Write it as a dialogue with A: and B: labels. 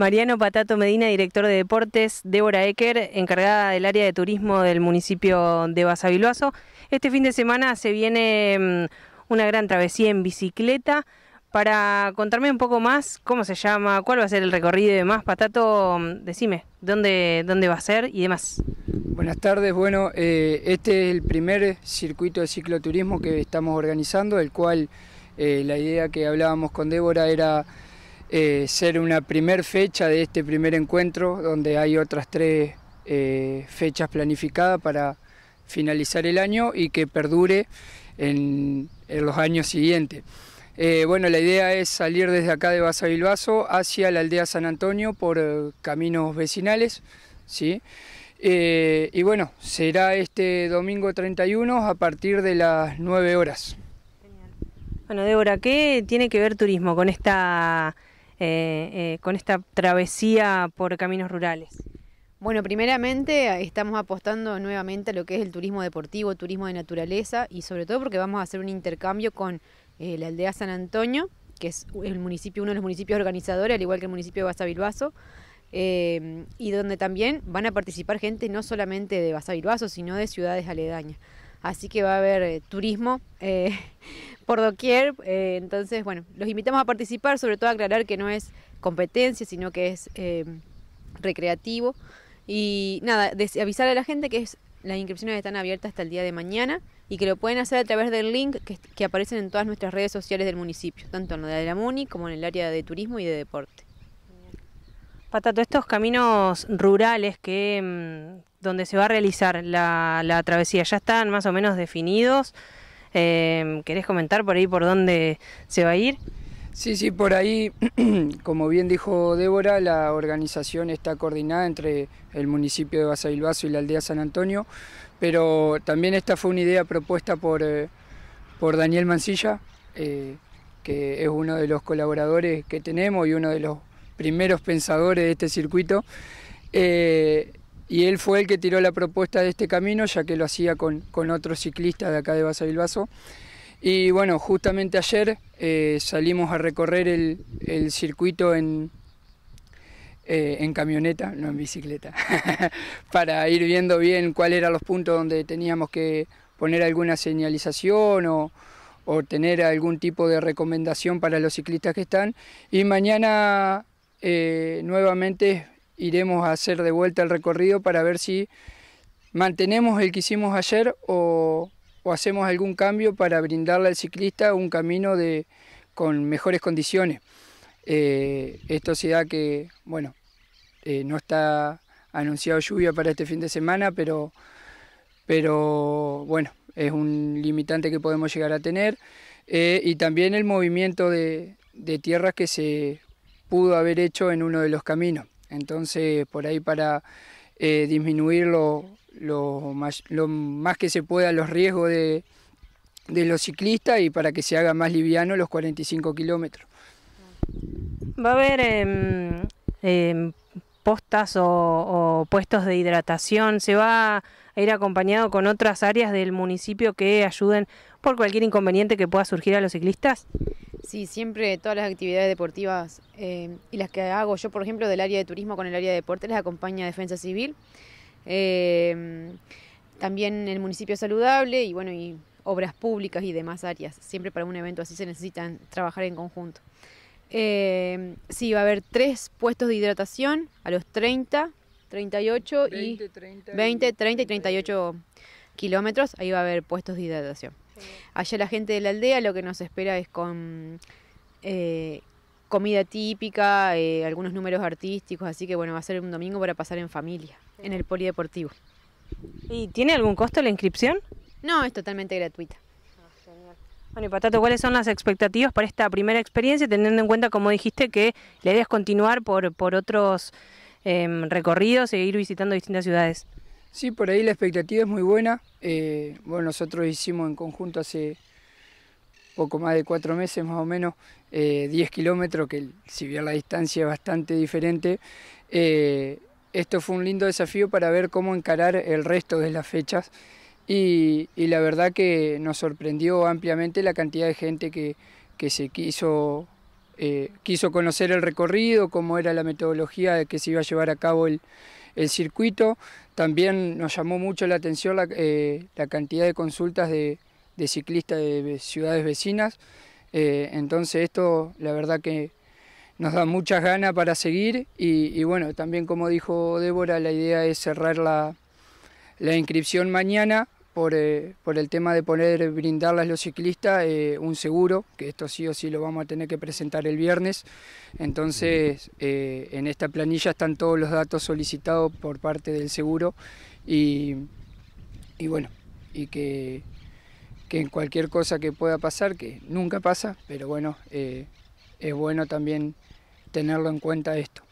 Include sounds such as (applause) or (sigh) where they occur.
A: Mariano Patato Medina, director de deportes, Débora Ecker, encargada del área de turismo del municipio de Basaviluazo. Este fin de semana se viene mm, una gran travesía en bicicleta. Para contarme un poco más, ¿cómo se llama? ¿Cuál va a ser el recorrido
B: y demás? Patato, mm, decime, ¿dónde, dónde va a ser y demás? Buenas tardes, bueno, eh, este es el primer circuito de cicloturismo que estamos organizando, el cual eh, la idea que hablábamos con Débora era eh, ser una primer fecha de este primer encuentro, donde hay otras tres eh, fechas planificadas para finalizar el año y que perdure en, los años siguientes. Eh, bueno, la idea es salir desde acá de Baza Bilbaso hacia la aldea San Antonio por caminos vecinales, ¿sí? y bueno, será este domingo 31 a partir de las 9 horas.
A: Bueno, Débora, ¿qué tiene que ver turismo con esta eh, eh, con esta travesía por caminos rurales?
C: Bueno, primeramente eh, estamos apostando nuevamente a lo que es el turismo deportivo, turismo de naturaleza y sobre todo porque vamos a hacer un intercambio con la aldea San Antonio, que es el municipio, uno de los municipios organizadores, al igual que el municipio de Basavilbaso, y donde también van a participar gente no solamente de Basavilbaso, sino de ciudades aledañas. Así que va a haber turismo por doquier. Eh, entonces, bueno, los invitamos a participar, sobre todo a aclarar que no es competencia, sino que es eh, recreativo. Y nada, avisar a la gente que las inscripciones están abiertas hasta el día de mañana y que lo pueden hacer a través del link que, que aparecen en todas nuestras redes sociales del municipio, tanto en la de la MUNI como en el área de turismo y de deporte.
A: Patato, estos caminos rurales que mm, donde se va a realizar la, la travesía, ¿ya están más o menos definidos? Em, ¿Querés comentar por ahí
B: por dónde se va a ir? Sí, sí, por ahí, (clears throat) como bien dijo Débora, la organización está coordinada entre el municipio de Basavilbaso y la aldea San Antonio, pero también esta fue una idea propuesta por, eh, por Daniel Mancilla, eh, que es uno de los colaboradores que tenemos y uno de los primeros pensadores de este circuito. Eh, y él fue el que tiró la propuesta de este camino, ya que lo hacía con, con otro ciclista de acá de vaso Y bueno, justamente ayer eh, salimos a recorrer el, circuito en, eh, en camioneta, no en bicicleta, (laughs) para ir viendo bien cuáles eran los puntos donde teníamos que poner alguna señalización o, tener algún tipo de recomendación para los ciclistas que están. Y mañana eh, nuevamente iremos a hacer de vuelta el recorrido para ver si mantenemos el que hicimos ayer o, hacemos algún cambio para brindarle al ciclista un camino de, con mejores condiciones. Eh, esto se da que, bueno, eh, no está anunciado lluvia para este fin de semana, pero, pero bueno, es un limitante que podemos llegar a tener. Eh, y también el movimiento de, de tierras que se pudo haber hecho en uno de los caminos. Entonces, por ahí para eh, disminuir lo, más, que se pueda los riesgos de, de los ciclistas y para que se haga más liviano los 45 kilómetros. ¿Va a haber em,
A: em, postas o, puestos de hidratación? ¿Se va a ir acompañado con otras áreas del municipio que ayuden por cualquier inconveniente que pueda surgir a los ciclistas?
C: Sí, siempre todas las actividades deportivas eh, y las que hago yo, por ejemplo, del área de turismo con el área de deporte, les acompaña Defensa Civil. Eh, también el municipio saludable y bueno, y obras públicas y demás áreas. Siempre para un evento así se necesitan trabajar en conjunto. Eh, sí, va a haber tres puestos de hidratación a los 30, 38 y 20, 30 y 38 kilómetros. Ahí va a haber puestos de hidratación. Allá la gente de la aldea lo que nos espera es con eh, comida típica, eh, algunos números artísticos, así que bueno, va a ser un domingo para pasar en familia, en el polideportivo. ¿Y tiene algún costo la inscripción? No, es totalmente gratuita. Ah, bueno, y Patato, ¿cuáles
A: son las expectativas para esta primera experiencia, teniendo en cuenta, como dijiste, que la idea es continuar por, por
B: otros em, recorridos e ir visitando distintas ciudades? Sí, por ahí la expectativa es muy buena. Eh, bueno, nosotros hicimos en conjunto hace poco más de cuatro meses más o menos, 10 eh, kilómetros, que si bien la distancia es bastante diferente, eh, esto fue un lindo desafío para ver cómo encarar el resto de las fechas y, la verdad que nos sorprendió ampliamente la cantidad de gente que, que se quiso, quiso conocer el recorrido, cómo era la metodología de que se iba a llevar a cabo el, el circuito. También nos llamó mucho la atención la, eh, cantidad de consultas de, ciclistas de ciudades vecinas. Eh, entonces esto la verdad que nos da muchas ganas para seguir y, bueno, también como dijo Débora, la idea es cerrar la, la inscripción mañana eh, por, el tema de poder brindarles a los ciclistas eh, un seguro, que esto sí o sí lo vamos a tener que presentar el viernes. Entonces, eh, en esta planilla están todos los datos solicitados por parte del seguro y, bueno, y que, que, en cualquier cosa que pueda pasar, que nunca pasa, pero bueno, es bueno también tenerlo en cuenta esto.